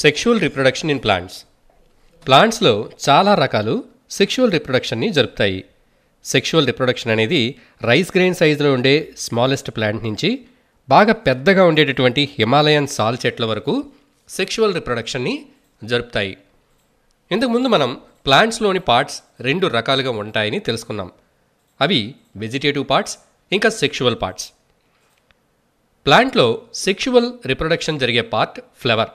sexual reproduction in plants ప్లాంట్స్లో చాలా రకాలు సెక్షువల్ రిప్రొడక్షన్ని జరుపుతాయి సెక్షువల్ రిప్రొడక్షన్ అనేది రైస్ గ్రెయిన్ సైజులో ఉండే స్మాలెస్ట్ ప్లాంట్ నుంచి బాగా పెద్దగా ఉండేటటువంటి హిమాలయన్ సాల్ చెట్ల వరకు సెక్షువల్ రిప్రొడక్షన్ని జరుపుతాయి ఇంతకుముందు మనం ప్లాంట్స్లోని పార్ట్స్ రెండు రకాలుగా ఉంటాయని తెలుసుకున్నాం అవి వెజిటేటివ్ పార్ట్స్ ఇంకా సెక్షువల్ పార్ట్స్ ప్లాంట్లో సెక్షువల్ రిప్రొడక్షన్ జరిగే part flower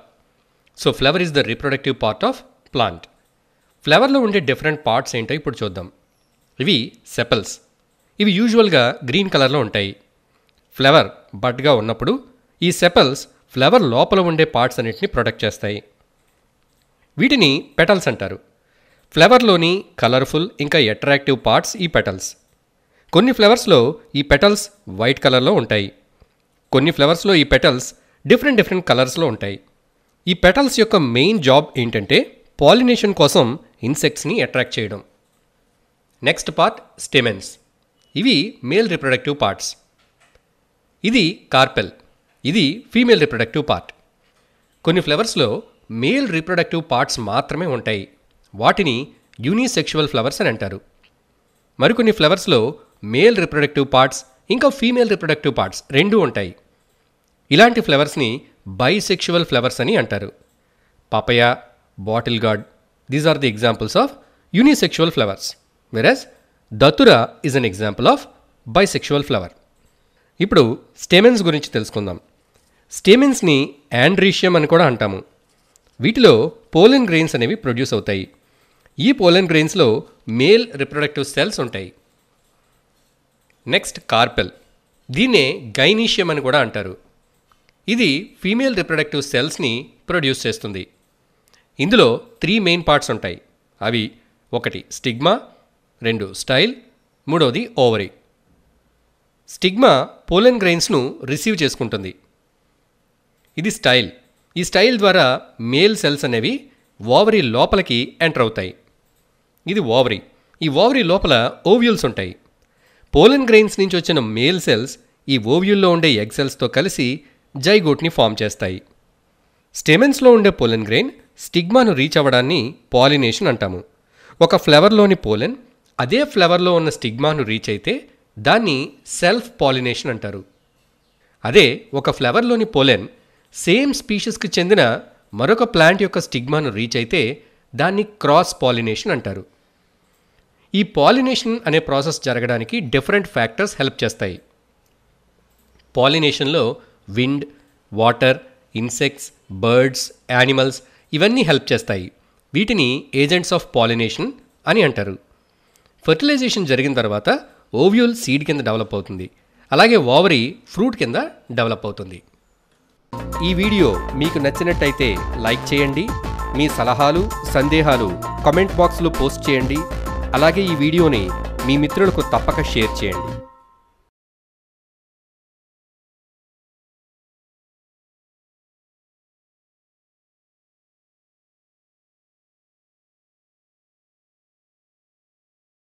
so flower is the reproductive part of plant ఫ్లవర్లో ఉండే డిఫరెంట్ పార్ట్స్ ఏంటో ఇప్పుడు చూద్దాం ఇవి సెపల్స్ ఇవి యూజువల్గా గ్రీన్ కలర్లో ఉంటాయి ఫ్లవర్ బట్గా ఉన్నప్పుడు ఈ సెపల్స్ ఫ్లవర్ లోపల ఉండే పార్ట్స్ అన్నింటినీ ప్రొటెక్ట్ చేస్తాయి వీటిని పెటల్స్ అంటారు ఫ్లవర్లోని కలర్ఫుల్ ఇంకా అట్రాక్టివ్ పార్ట్స్ ఈ పెటల్స్ కొన్ని ఫ్లవర్స్లో ఈ పెటల్స్ వైట్ కలర్లో ఉంటాయి కొన్ని ఫ్లవర్స్లో ఈ పెటల్స్ డిఫరెంట్ డిఫరెంట్ కలర్స్లో ఉంటాయి ఈ పెటల్స్ యొక్క మెయిన్ జాబ్ ఏంటంటే పాలినేషన్ కోసం ఇన్సెక్ట్స్ని అట్రాక్ట్ చేయడం నెక్స్ట్ పార్ట్ స్టెమెన్స్ ఇవి మేల్ రిప్రొడక్టివ్ పార్ట్స్ ఇది కార్పెల్ ఇది ఫీమేల్ రిప్రొడక్టివ్ పార్ట్ కొన్ని ఫ్లవర్స్లో మేల్ రిప్రొడక్టివ్ పార్ట్స్ మాత్రమే ఉంటాయి వాటిని యూనిసెక్షువల్ ఫ్లవర్స్ అని అంటారు మరికొన్ని ఫ్లవర్స్లో మేల్ రిప్రొడక్టివ్ పార్ట్స్ ఇంకా ఫీమేల్ రిప్రొడక్టివ్ పార్ట్స్ రెండూ ఉంటాయి ఇలాంటి ఫ్లవర్స్ని బైసెక్షువల్ ఫ్లవర్స్ అని అంటారు papaya bottle gourd these are the examples of unisexual flowers వెరాజ్ datura is an example of bisexual flower ఇప్పుడు స్టేమెన్స్ గురించి తెలుసుకుందాం స్టేమెన్స్ని యాండ్రీషియం అని కూడా అంటాము వీటిలో పోలెన్ గ్రెయిన్స్ అనేవి ప్రొడ్యూస్ అవుతాయి ఈ పోలెన్ గ్రెయిన్స్లో మేల్ రిప్రొడక్టివ్ సెల్స్ ఉంటాయి నెక్స్ట్ కార్పెల్ దీన్నే గైనీషియం అని కూడా అంటారు ఇది ఫీమేల్ రిప్రొడక్టివ్ సెల్స్ని ప్రొడ్యూస్ చేస్తుంది ఇందులో త్రీ మెయిన్ పార్ట్స్ ఉంటాయి అవి ఒకటి స్టిగ్మా రెండు స్టైల్ మూడవది ఓవరీ స్టిగ్మా పోలెన్ గ్రెయిన్స్ను రిసీవ్ చేసుకుంటుంది ఇది స్టైల్ ఈ స్టైల్ ద్వారా మేల్ సెల్స్ అనేవి ఓవరీ లోపలికి ఎంటర్ అవుతాయి ఇది ఓవరీ ఈ ఓవరీ లోపల ఓవ్యూల్స్ ఉంటాయి పోలెన్ గ్రెయిన్స్ నుంచి వచ్చిన మేల్ సెల్స్ ఈ ఓవ్యూల్లో ఉండే ఎగ్ సెల్స్తో కలిసి జైగోట్ని ఫామ్ చేస్తాయి స్టెమెన్స్లో ఉండే పోలెన్ గ్రెయిన్ స్టిగ్మాను రీచ్ అవ్వడాన్ని పాలినేషన్ అంటాము ఒక ఫ్లవర్లోని పోలెన్ అదే ఫ్లవర్లో ఉన్న స్టిగ్మాను రీచ్ అయితే దాన్ని సెల్ఫ్ పాలినేషన్ అంటారు అదే ఒక ఫ్లవర్లోని పోలెన్ సేమ్ స్పీషీస్కి చెందిన మరొక ప్లాంట్ యొక్క స్టిగ్మాను రీచ్ అయితే దాన్ని క్రాస్ పాలినేషన్ అంటారు ఈ పాలినేషన్ అనే ప్రాసెస్ జరగడానికి డిఫరెంట్ ఫ్యాక్టర్స్ హెల్ప్ చేస్తాయి పాలినేషన్లో wind water insects birds animals ఇవన్నీ హెల్ప్ చేస్తాయి వీటిని ఏజెంట్స్ ఆఫ్ పాలినేషన్ అని అంటారు ఫర్టిలైజేషన్ జరిగిన తర్వాత ఓవ్యూల్ సీడ్ కింద డెవలప్ అవుతుంది అలాగే ఓవరీ ఫ్రూట్ కింద డెవలప్ అవుతుంది ఈ వీడియో మీకు నచ్చినట్టయితే లైక్ చేయండి మీ సలహాలు సందేహాలు కామెంట్ బాక్స్లో పోస్ట్ చేయండి అలాగే ఈ వీడియోని మీ మిత్రులకు తప్పక షేర్ చేయండి